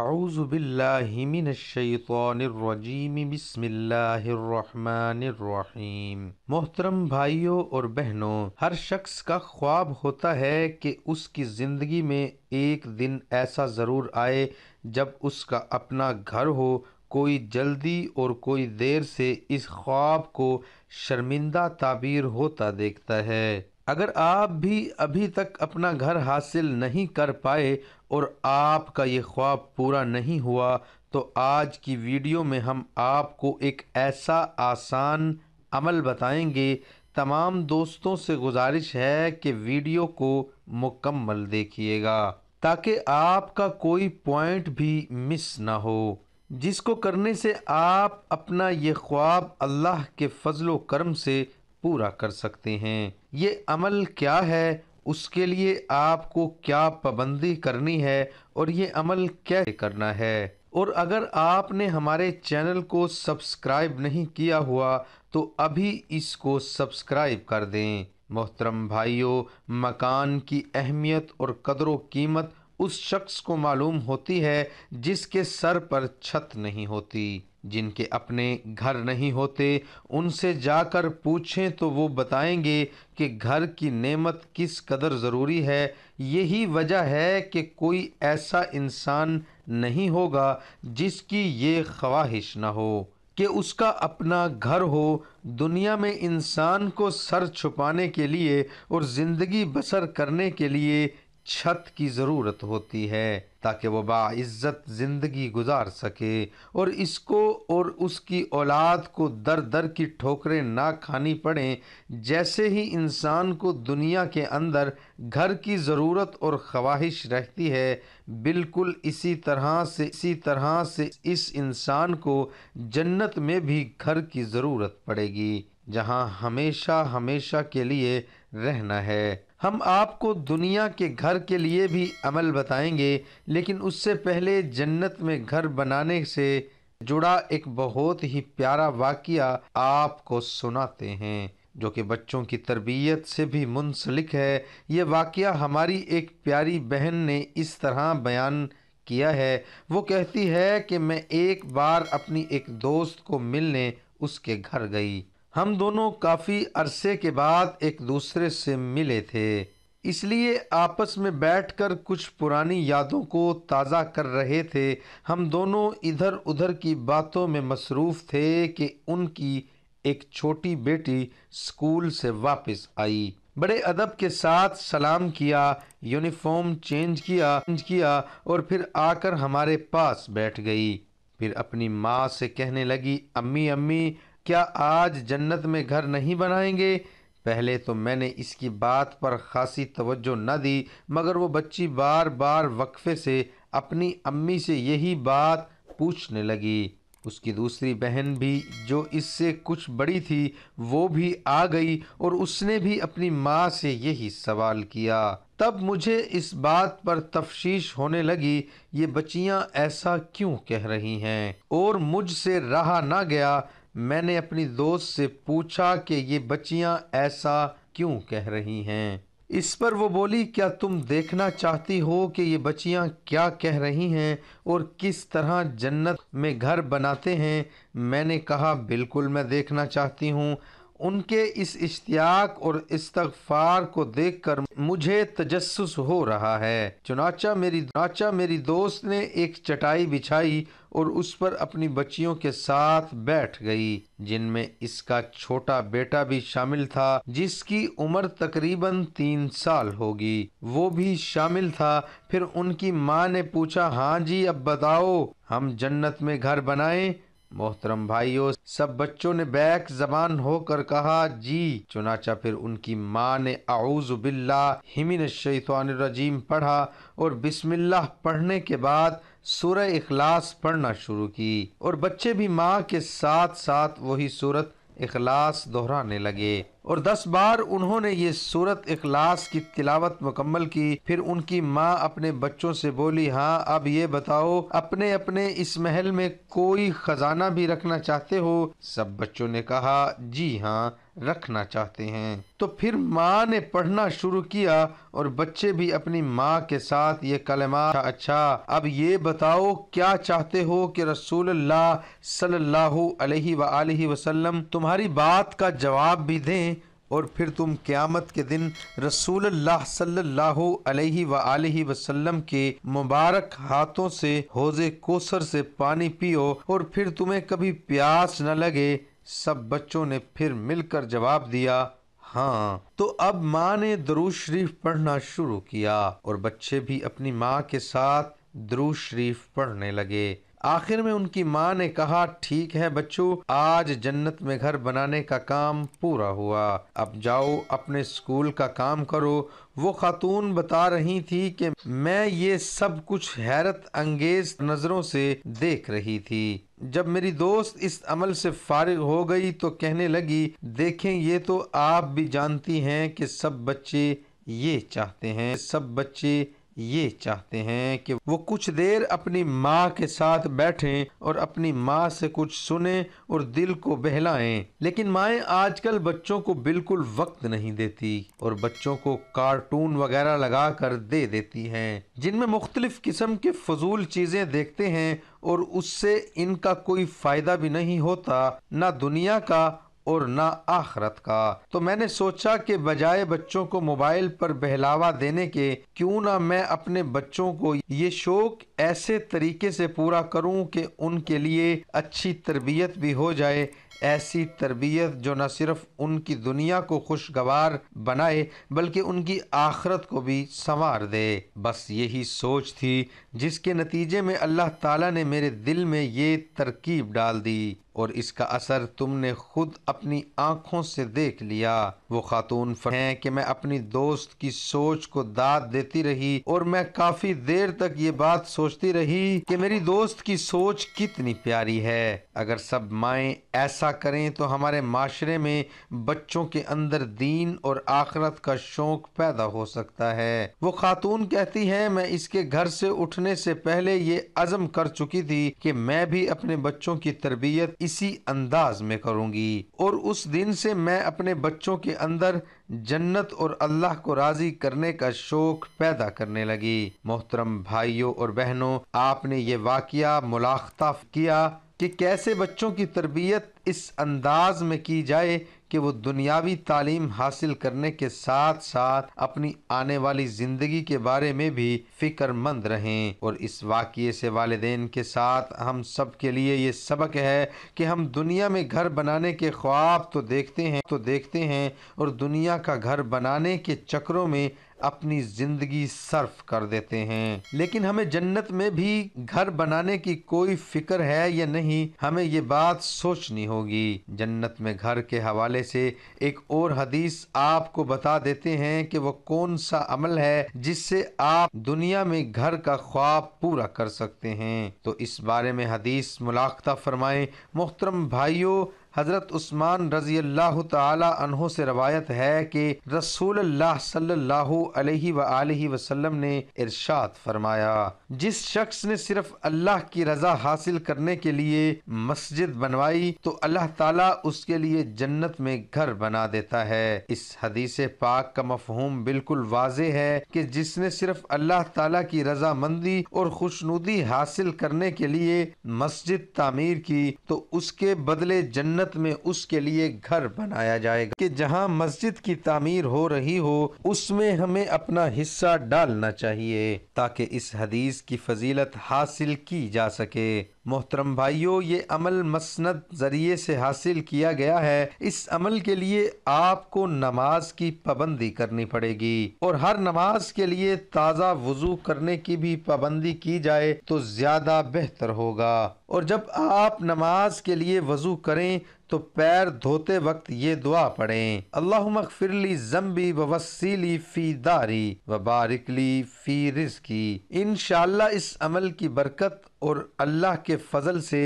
अज़बिल्लिमिनशैतरजीम बसमीम मोहतरम भाइयों और बहनों हर शख्स का ख्वाब होता है कि उसकी ज़िंदगी में एक दिन ऐसा ज़रूर आए जब उसका अपना घर हो कोई जल्दी और कोई देर से इस ख्वाब को शर्मिंदा ताबीर होता देखता है अगर आप भी अभी तक अपना घर हासिल नहीं कर पाए और आपका ये ख्वाब पूरा नहीं हुआ तो आज की वीडियो में हम आपको एक ऐसा आसान अमल बताएंगे तमाम दोस्तों से गुजारिश है कि वीडियो को मुकम्मल देखिएगा ताकि आपका कोई पॉइंट भी मिस ना हो जिसको करने से आप अपना ये ख्वाब अल्लाह के फजलो करम से पूरा कर सकते हैं ये अमल क्या है उसके लिए आपको क्या पाबंदी करनी है और ये अमल कैसे करना है और अगर आपने हमारे चैनल को सब्सक्राइब नहीं किया हुआ तो अभी इसको सब्सक्राइब कर दें मोहतरम भाइयों मकान की अहमियत और कदर कीमत उस शख्स को मालूम होती है जिसके सर पर छत नहीं होती जिनके अपने घर नहीं होते उनसे जाकर पूछें तो वो बताएंगे कि घर की नेमत किस कदर ज़रूरी है यही वजह है कि कोई ऐसा इंसान नहीं होगा जिसकी ये ख्वाहिश ना हो कि उसका अपना घर हो दुनिया में इंसान को सर छुपाने के लिए और ज़िंदगी बसर करने के लिए छत की ज़रूरत होती है ताकि वह बाज़्ज़त ज़िंदगी गुजार सके और इसको और उसकी औलाद को दर दर की ठोकरें ना खानी पड़ें जैसे ही इंसान को दुनिया के अंदर घर की ज़रूरत और ख्वाहिश रहती है बिल्कुल इसी तरह से इसी तरह से इस इंसान को जन्नत में भी घर की ज़रूरत पड़ेगी जहाँ हमेशा हमेशा के लिए रहना है हम आपको दुनिया के घर के लिए भी अमल बताएंगे लेकिन उससे पहले जन्नत में घर बनाने से जुड़ा एक बहुत ही प्यारा वाक़ आपको सुनाते हैं जो कि बच्चों की तरबियत से भी मुंसलिक है ये वाक़ हमारी एक प्यारी बहन ने इस तरह बयान किया है वो कहती है कि मैं एक बार अपनी एक दोस्त को मिलने उसके घर गई हम दोनों काफ़ी अरसे के बाद एक दूसरे से मिले थे इसलिए आपस में बैठकर कुछ पुरानी यादों को ताज़ा कर रहे थे हम दोनों इधर उधर की बातों में मसरूफ़ थे कि उनकी एक छोटी बेटी स्कूल से वापस आई बड़े अदब के साथ सलाम किया यूनिफॉर्म चेंज किया चेंज किया और फिर आकर हमारे पास बैठ गई फिर अपनी माँ से कहने लगी अम्मी अम्मी क्या आज जन्नत में घर नहीं बनाएंगे पहले तो मैंने इसकी बात पर खासी तवज्जो न दी मगर वो बच्ची बार बार वक्फ़े से अपनी अम्मी से यही बात पूछने लगी उसकी दूसरी बहन भी जो इससे कुछ बड़ी थी वो भी आ गई और उसने भी अपनी माँ से यही सवाल किया तब मुझे इस बात पर तफ्श होने लगी ये बच्चियाँ ऐसा क्यों कह रही हैं और मुझसे रहा ना गया मैंने अपनी दोस्त से पूछा कि ये बच्चियां ऐसा क्यों कह रही हैं इस पर वो बोली क्या तुम देखना चाहती हो कि ये बच्चियां क्या कह रही हैं और किस तरह जन्नत में घर बनाते हैं मैंने कहा बिल्कुल मैं देखना चाहती हूँ उनके इस इश्तियाक और इस्तगफार को देख कर मुझे तजस्स हो रहा है चुनाचा मेरी चुनाचा मेरी दोस्त ने एक चटाई बिछाई और उस पर अपनी बच्चियों के साथ बैठ गई जिनमें इसका छोटा बेटा भी शामिल था जिसकी उम्र तकरीबन तीन साल होगी वो भी शामिल था फिर उनकी माँ ने पूछा हाँ जी अब बताओ हम जन्नत में घर बनाएं मोहतरम भाइयों सब बच्चों ने बैक जबान होकर कहा जी चुनाचा फिर उनकी माँ ने बिल्ला हिमिन शैतानरजीम पढ़ा और बिस्मिल्लाह पढ़ने के बाद सूरह इखलास पढ़ना शुरू की और बच्चे भी माँ के साथ साथ वही सूरत इखलास दोहराने लगे और दस बार उन्होंने ये सूरत इखलास की तिलावत मुकम्मल की फिर उनकी माँ अपने बच्चों से बोली हाँ अब ये बताओ अपने अपने इस महल में कोई खजाना भी रखना चाहते हो सब बच्चों ने कहा जी हाँ रखना चाहते हैं तो फिर माँ ने पढ़ना शुरू किया और बच्चे भी अपनी माँ के साथ ये कलमा अच्छा अब ये बताओ क्या चाहते हो कि रसूल सल्लल्लाहु अलैहि वसल्लम वसल्लम तुम्हारी बात का जवाब भी दें और फिर तुम क़्यामत के दिन रसूल सल्लल्लाहु अलैहि व वसल्लम के मुबारक हाथों से होजे कोसर से पानी पियो और फिर तुम्हें कभी प्यास न लगे सब बच्चों ने फिर मिलकर जवाब दिया हाँ तो अब माँ ने दरूज शरीफ पढ़ना शुरू किया और बच्चे भी अपनी माँ के साथ दरूज शरीफ पढ़ने लगे आखिर में उनकी माँ ने कहा ठीक है बच्चों आज जन्नत में घर बनाने का काम पूरा हुआ अब जाओ अपने स्कूल का काम करो वो खातून बता रही थी कि मैं ये सब कुछ हैरत अंगेज नज़रों से देख रही थी जब मेरी दोस्त इस अमल से फारिग हो गई तो कहने लगी देखें ये तो आप भी जानती हैं कि सब बच्चे ये चाहते हैं सब बच्चे ये चाहते हैं कि वो कुछ देर अपनी माँ के साथ बैठें और अपनी माँ से कुछ सुने और दिल को बहलाएं लेकिन माए आजकल बच्चों को बिल्कुल वक्त नहीं देती और बच्चों को कार्टून वगैरह लगा कर दे देती हैं जिनमें मुख्तलिफ किस्म के फजूल चीज़ें देखते हैं और उससे इनका कोई फ़ायदा भी नहीं होता ना दुनिया का और ना आखरत का तो मैंने सोचा कि बजाय बच्चों को मोबाइल पर बहलावा देने के क्यों ना मैं अपने बच्चों को ये शौक ऐसे तरीके से पूरा करूं कि उनके लिए अच्छी तरबियत भी हो जाए ऐसी तरबियत जो न सिर्फ उनकी दुनिया को खुशगवार बनाए बल्कि उनकी आखरत को भी संवार दे बस यही सोच थी जिसके नतीजे में अल्लाह ताला ने मेरे दिल में ये तरकीब डाल दी और इसका असर तुमने खुद अपनी आँखों से देख लिया वो खातून हैं कि मैं अपनी दोस्त की सोच को दाद देती रही और मैं काफी देर तक ये बात सोचती रही कि मेरी दोस्त की सोच कितनी प्यारी है अगर सब माए ऐसा करें तो हमारे माशरे में बच्चों के अंदर दीन और आखरत का शौक पैदा हो सकता है वो खातून कहती है मैं इसके घर से उठने से पहले ये अजम कर चुकी थी कि मैं भी अपने बच्चों की तरबियत इसी अंदाज में करूंगी और उस दिन से मैं अपने बच्चों के अंदर जन्नत और अल्लाह को राजी करने का शौक पैदा करने लगी मोहतरम भाइयों और बहनों आपने ये वाक़ मुलाखता किया कि कैसे बच्चों की तरबियत इस अंदाज में की जाए कि वो दुनियावी तालीम हासिल करने के साथ साथ अपनी आने वाली ज़िंदगी के बारे में भी फिक्रमंद रहें और इस वाक्य से वालदेन के साथ हम सब के लिए ये सबक है कि हम दुनिया में घर बनाने के ख्वाब तो देखते हैं तो देखते हैं और दुनिया का घर बनाने के चक्रों में अपनी ज़िंदगी सर्फ कर देते हैं लेकिन हमें जन्नत में भी घर बनाने की कोई फिक्र है या नहीं हमें ये बात सोचनी होगी जन्नत में घर के हवाले से एक और हदीस आपको बता देते हैं कि वो कौन सा अमल है जिससे आप दुनिया में घर का ख्वाब पूरा कर सकते हैं तो इस बारे में हदीस मुलाकता फरमाए मोहतरम भाइयों हज़रत उस्मान रज़ी अल्लाह तहों से रवायत है कि रसूल सल्लल्लाहु ने इर्शाद फरमाया जिस शख्स ने सिर्फ अल्लाह की रजा हासिल करने के लिए मस्जिद बनवाई तो अल्लाह ताला उसके लिए जन्नत में घर बना देता है इस हदीस पाक का मफहूम बिल्कुल वाज है कि जिसने सिर्फ अल्लाह ताला की रजामंदी और खुशनुदी हासिल करने के लिए मस्जिद तामीर की तो उसके बदले जन्नत जन्नत में उसके लिए घर बनाया जाएगा कि जहां मस्जिद की तामीर हो रही हो उसमें हमें अपना हिस्सा डालना चाहिए ताकि इस हदीस की फजीलत हासिल की जा सके मोहतरम भाइयों ये अमल मसनद ज़रिए से हासिल किया गया है इस अमल के लिए आपको नमाज की पाबंदी करनी पड़ेगी और हर नमाज के लिए ताज़ा वजू करने की भी पाबंदी की जाए तो ज़्यादा बेहतर होगा और जब आप नमाज के लिए वजू करें तो पैर धोते वक्त ये दुआ पढ़ें अल्लाह मकफिरली जम्बी वसीली फी दारी व बारिकली फी रिस्की इन इस अमल की बरकत और अल्लाह के फजल से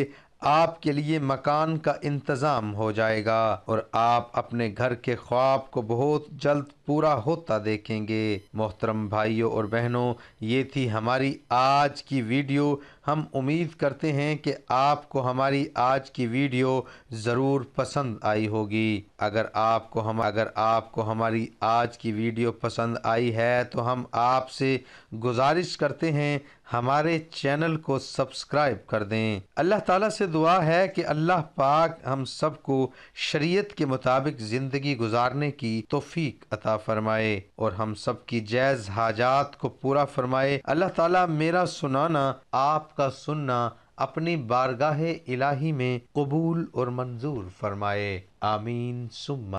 आपके लिए मकान का इंतज़ाम हो जाएगा और आप अपने घर के ख्वाब को बहुत जल्द पूरा होता देखेंगे मोहतरम भाइयों और बहनों ये थी हमारी आज की वीडियो हम उम्मीद करते हैं कि आपको हमारी आज की वीडियो ज़रूर पसंद आई होगी अगर आपको हम अगर आपको हमारी आज की वीडियो पसंद आई है तो हम आपसे गुजारिश करते हैं हमारे चैनल को सब्सक्राइब कर दें अल्लाह ताला से दुआ है कि अल्लाह पाक हम सब को शरीयत के मुताबिक ज़िंदगी गुजारने की तोफ़ीक अता फ़रमाए और हम सब की जैज़ हाजात को पूरा फ़रमाए अल्लाह ताला मेरा सुनाना आपका सुनना अपनी बारगाह इलाही में कबूल और मंजूर फरमाए आमीन सुम